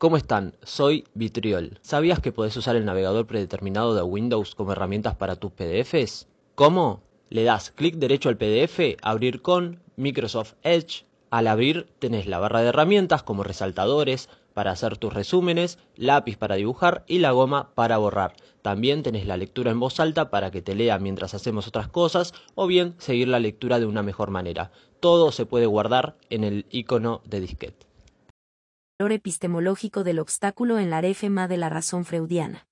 ¿Cómo están? Soy Vitriol. ¿Sabías que podés usar el navegador predeterminado de Windows como herramientas para tus PDFs? ¿Cómo? Le das clic derecho al PDF, abrir con Microsoft Edge. Al abrir tenés la barra de herramientas como resaltadores para hacer tus resúmenes, lápiz para dibujar y la goma para borrar. También tenés la lectura en voz alta para que te lea mientras hacemos otras cosas o bien seguir la lectura de una mejor manera. Todo se puede guardar en el icono de disquete epistemológico del obstáculo en la refema de la razón freudiana.